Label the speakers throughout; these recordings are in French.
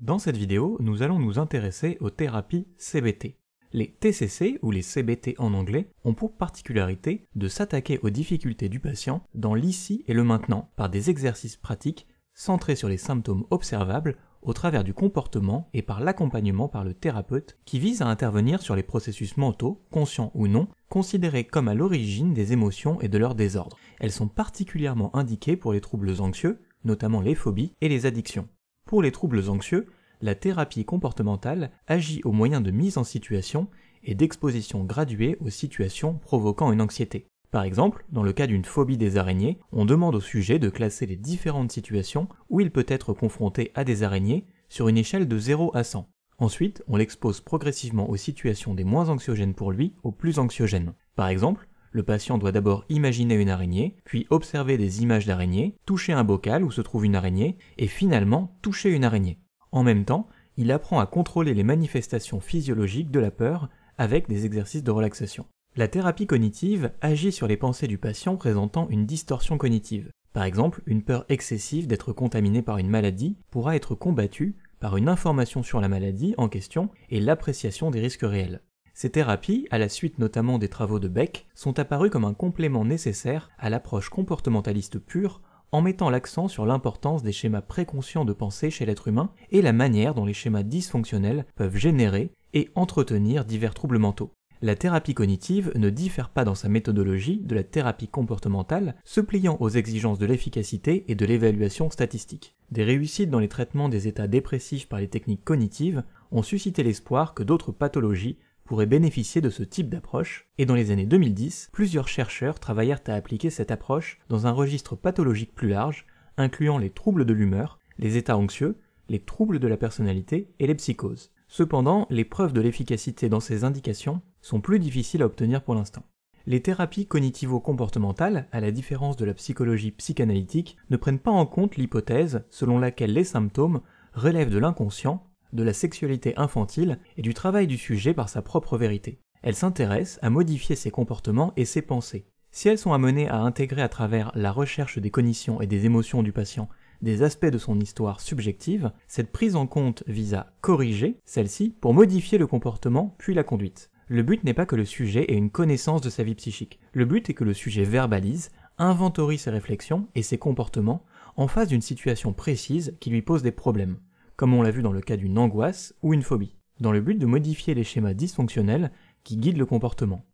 Speaker 1: Dans cette vidéo, nous allons nous intéresser aux thérapies CBT. Les TCC, ou les CBT en anglais, ont pour particularité de s'attaquer aux difficultés du patient dans l'ici et le maintenant, par des exercices pratiques centrés sur les symptômes observables au travers du comportement et par l'accompagnement par le thérapeute qui vise à intervenir sur les processus mentaux, conscients ou non, considérés comme à l'origine des émotions et de leur désordre. Elles sont particulièrement indiquées pour les troubles anxieux, notamment les phobies et les addictions. Pour les troubles anxieux, la thérapie comportementale agit au moyen de mise en situation et d'exposition graduée aux situations provoquant une anxiété. Par exemple, dans le cas d'une phobie des araignées, on demande au sujet de classer les différentes situations où il peut être confronté à des araignées sur une échelle de 0 à 100. Ensuite, on l'expose progressivement aux situations des moins anxiogènes pour lui aux plus anxiogènes. Par exemple, le patient doit d'abord imaginer une araignée, puis observer des images d'araignées, toucher un bocal où se trouve une araignée, et finalement toucher une araignée. En même temps, il apprend à contrôler les manifestations physiologiques de la peur avec des exercices de relaxation. La thérapie cognitive agit sur les pensées du patient présentant une distorsion cognitive. Par exemple, une peur excessive d'être contaminé par une maladie pourra être combattue par une information sur la maladie en question et l'appréciation des risques réels. Ces thérapies, à la suite notamment des travaux de Beck, sont apparues comme un complément nécessaire à l'approche comportementaliste pure en mettant l'accent sur l'importance des schémas préconscients de pensée chez l'être humain et la manière dont les schémas dysfonctionnels peuvent générer et entretenir divers troubles mentaux. La thérapie cognitive ne diffère pas dans sa méthodologie de la thérapie comportementale, se pliant aux exigences de l'efficacité et de l'évaluation statistique. Des réussites dans les traitements des états dépressifs par les techniques cognitives ont suscité l'espoir que d'autres pathologies pourraient bénéficier de ce type d'approche, et dans les années 2010, plusieurs chercheurs travaillèrent à appliquer cette approche dans un registre pathologique plus large, incluant les troubles de l'humeur, les états anxieux, les troubles de la personnalité et les psychoses. Cependant, les preuves de l'efficacité dans ces indications sont plus difficiles à obtenir pour l'instant. Les thérapies cognitivo-comportementales, à la différence de la psychologie psychanalytique, ne prennent pas en compte l'hypothèse selon laquelle les symptômes relèvent de l'inconscient, de la sexualité infantile et du travail du sujet par sa propre vérité. Elles s'intéressent à modifier ses comportements et ses pensées. Si elles sont amenées à intégrer à travers la recherche des cognitions et des émotions du patient des aspects de son histoire subjective, cette prise en compte vise à corriger celle-ci pour modifier le comportement puis la conduite. Le but n'est pas que le sujet ait une connaissance de sa vie psychique. Le but est que le sujet verbalise, inventorie ses réflexions et ses comportements en face d'une situation précise qui lui pose des problèmes, comme on l'a vu dans le cas d'une angoisse ou une phobie, dans le but de modifier les schémas dysfonctionnels qui guident le comportement.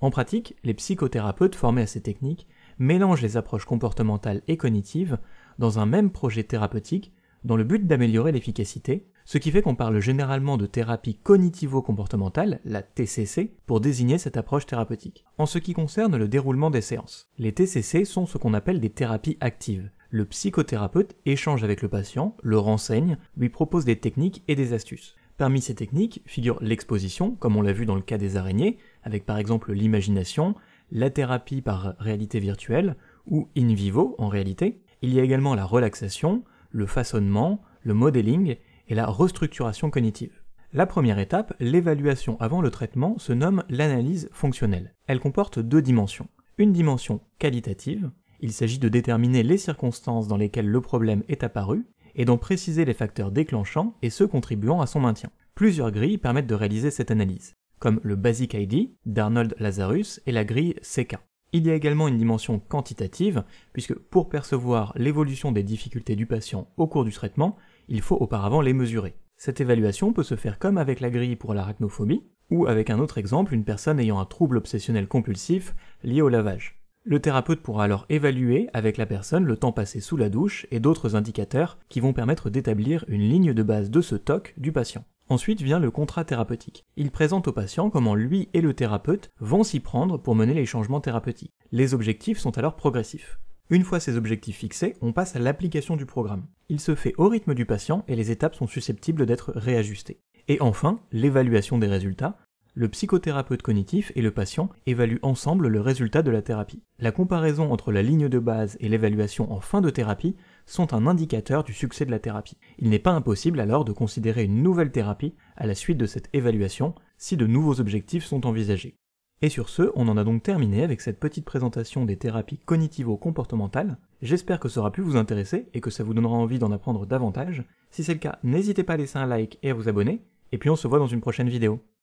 Speaker 1: En pratique, les psychothérapeutes formés à ces techniques mélangent les approches comportementales et cognitives dans un même projet thérapeutique dans le but d'améliorer l'efficacité, ce qui fait qu'on parle généralement de thérapie cognitivo-comportementale, la TCC, pour désigner cette approche thérapeutique. En ce qui concerne le déroulement des séances, les TCC sont ce qu'on appelle des thérapies actives. Le psychothérapeute échange avec le patient, le renseigne, lui propose des techniques et des astuces. Parmi ces techniques figure l'exposition, comme on l'a vu dans le cas des araignées, avec par exemple l'imagination, la thérapie par réalité virtuelle, ou in vivo en réalité. Il y a également la relaxation, le façonnement, le modeling et la restructuration cognitive. La première étape, l'évaluation avant le traitement, se nomme l'analyse fonctionnelle. Elle comporte deux dimensions. Une dimension qualitative, il s'agit de déterminer les circonstances dans lesquelles le problème est apparu et d'en préciser les facteurs déclenchants et ceux contribuant à son maintien. Plusieurs grilles permettent de réaliser cette analyse, comme le Basic ID d'Arnold Lazarus et la grille CK. Il y a également une dimension quantitative, puisque pour percevoir l'évolution des difficultés du patient au cours du traitement, il faut auparavant les mesurer. Cette évaluation peut se faire comme avec la grille pour l'arachnophobie, ou avec un autre exemple, une personne ayant un trouble obsessionnel compulsif lié au lavage. Le thérapeute pourra alors évaluer avec la personne le temps passé sous la douche et d'autres indicateurs qui vont permettre d'établir une ligne de base de ce TOC du patient. Ensuite vient le contrat thérapeutique. Il présente au patient comment lui et le thérapeute vont s'y prendre pour mener les changements thérapeutiques. Les objectifs sont alors progressifs. Une fois ces objectifs fixés, on passe à l'application du programme. Il se fait au rythme du patient et les étapes sont susceptibles d'être réajustées. Et enfin, l'évaluation des résultats. Le psychothérapeute cognitif et le patient évaluent ensemble le résultat de la thérapie. La comparaison entre la ligne de base et l'évaluation en fin de thérapie sont un indicateur du succès de la thérapie. Il n'est pas impossible alors de considérer une nouvelle thérapie à la suite de cette évaluation si de nouveaux objectifs sont envisagés. Et sur ce, on en a donc terminé avec cette petite présentation des thérapies cognitivo-comportementales. J'espère que ça aura pu vous intéresser et que ça vous donnera envie d'en apprendre davantage. Si c'est le cas, n'hésitez pas à laisser un like et à vous abonner, et puis on se voit dans une prochaine vidéo.